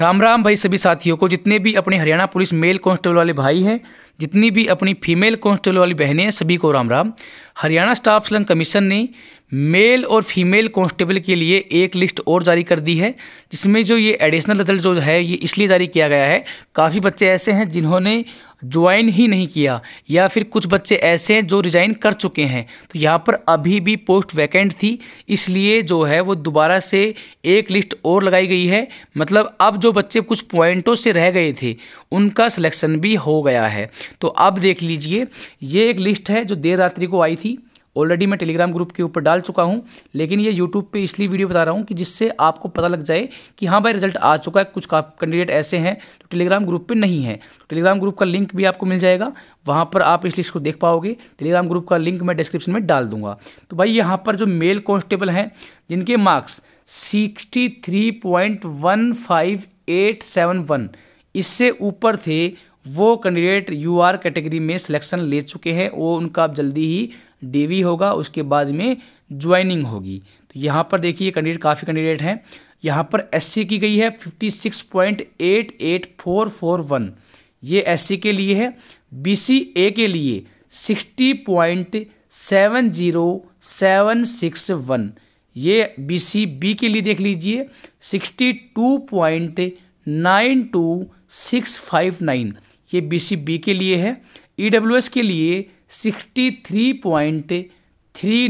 राम राम भाई सभी साथियों को जितने भी अपने हरियाणा पुलिस मेल कांस्टेबल वाले भाई हैं जितनी भी अपनी फीमेल कांस्टेबल वाली बहनें हैं सभी को Ram Ram Haryana staff selection commission ने मेल और फीमेल कांस्टेबल के लिए एक लिस्ट और जारी कर दी है जिसमें जो ये एडिशनल रिजल्ट जो है ये इसलिए जारी किया गया है काफ़ी बच्चे ऐसे हैं जिन्होंने ज्वाइन ही नहीं किया या फिर कुछ बच्चे ऐसे हैं जो रिजाइन कर चुके हैं तो यहाँ पर अभी भी पोस्ट वैकेंट थी इसलिए जो है वो दोबारा से एक लिस्ट और लगाई गई है मतलब अब जो बच्चे कुछ पॉइंटों से रह गए थे उनका सिलेक्शन भी हो गया है तो अब देख लीजिए ये एक लिस्ट है जो देर रात्रि को आई थी ऑलरेडी मैं टेलीग्राम ग्रुप के ऊपर डाल चुका हूँ लेकिन ये यूट्यूब पे इसलिए वीडियो बता रहा हूँ कि जिससे आपको पता लग जाए कि हाँ भाई रिजल्ट आ चुका है कुछ कैंडिडेट ऐसे हैं तो टेलीग्राम ग्रुप पर नहीं है टेलीग्राम ग्रुप का लिंक भी आपको मिल जाएगा वहाँ पर आप इस लिस्ट को देख पाओगे टेलीग्राम ग्रुप का लिंक मैं डिस्क्रिप्शन में डाल दूंगा तो भाई यहाँ पर जो मेल कॉन्स्टेबल हैं जिनके marks sixty three point one five eight seven one इससे ऊपर थे वो कैंडिडेट यू आर कैटेगरी में सिलेक्शन ले चुके हैं वो उनका आप जल्दी ही डेवी होगा उसके बाद में ज्वाइनिंग होगी तो यहाँ पर देखिए कैंडिडेट काफ़ी कैंडिडेट हैं यहाँ पर एस की गई है fifty six point eight eight four four one ये एस के लिए है बी ए के लिए sixty point seven zero seven six one ये बी सी बी के लिए देख लीजिए sixty two point nine two six five nine ये बी सी बी के लिए है ई डब्ल्यू एस के लिए sixty three three point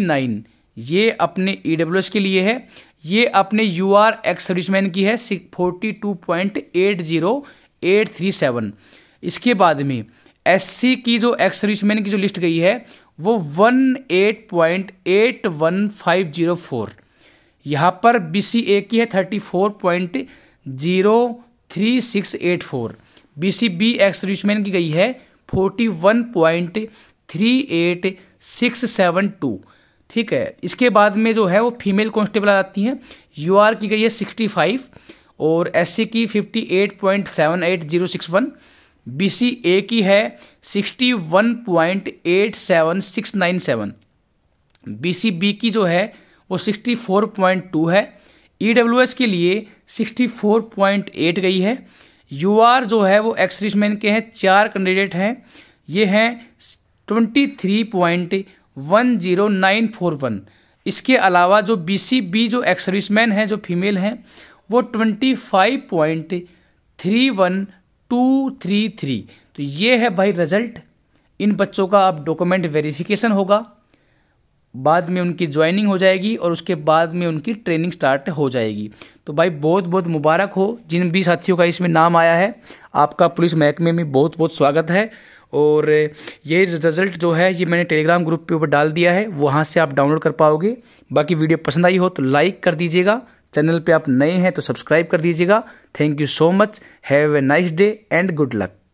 nine ये अपने ई e के लिए है ये अपने यू आर एक्स सर्विसमैन की है forty two point eight zero eight three seven इसके बाद में एस सी की जो एक्स सर्विसमैन की जो लिस्ट गई है वो one eight point eight one five zero four यहाँ पर बी सी ए की है thirty four point zero three six eight four B C B ex serviceman की गई है forty one point three eight six seven two ठीक है इसके बाद में जो है वो फीमेल कॉन्स्टेबल आ जाती हैं यू आर की गई है सिक्सटी फाइव और एस सी की fifty eight point seven eight zero six one B C A की है sixty one point eight seven six nine seven B C B की जो है वो सिक्सटी फोर पॉइंट टू है ई डब्ल्यू एस के लिए सिक्सटी फोर पॉइंट एट गई है यू आर जो है वो एक्सरिशमैन के हैं चार कैंडिडेट हैं ये हैं twenty three point one zero nine four one इसके अलावा जो बी सी बी जो एक्स सर्विसमैन हैं जो फीमेल हैं वो twenty five point three one two three three तो ये है भाई रिजल्ट इन बच्चों का अब डॉक्यूमेंट वेरिफिकेशन होगा बाद में उनकी ज्वाइनिंग हो जाएगी और उसके बाद में उनकी ट्रेनिंग स्टार्ट हो जाएगी तो भाई बहुत बहुत मुबारक हो जिन भी साथियों का इसमें नाम आया है आपका पुलिस महकमे में बहुत बहुत स्वागत है और ये रिज़ल्ट जो है ये मैंने टेलीग्राम ग्रुप पे ऊपर डाल दिया है वहाँ से आप डाउनलोड कर पाओगे बाकी वीडियो पसंद आई हो तो लाइक कर दीजिएगा चैनल पे आप नए हैं तो सब्सक्राइब कर दीजिएगा thank you so much have a nice day and good luck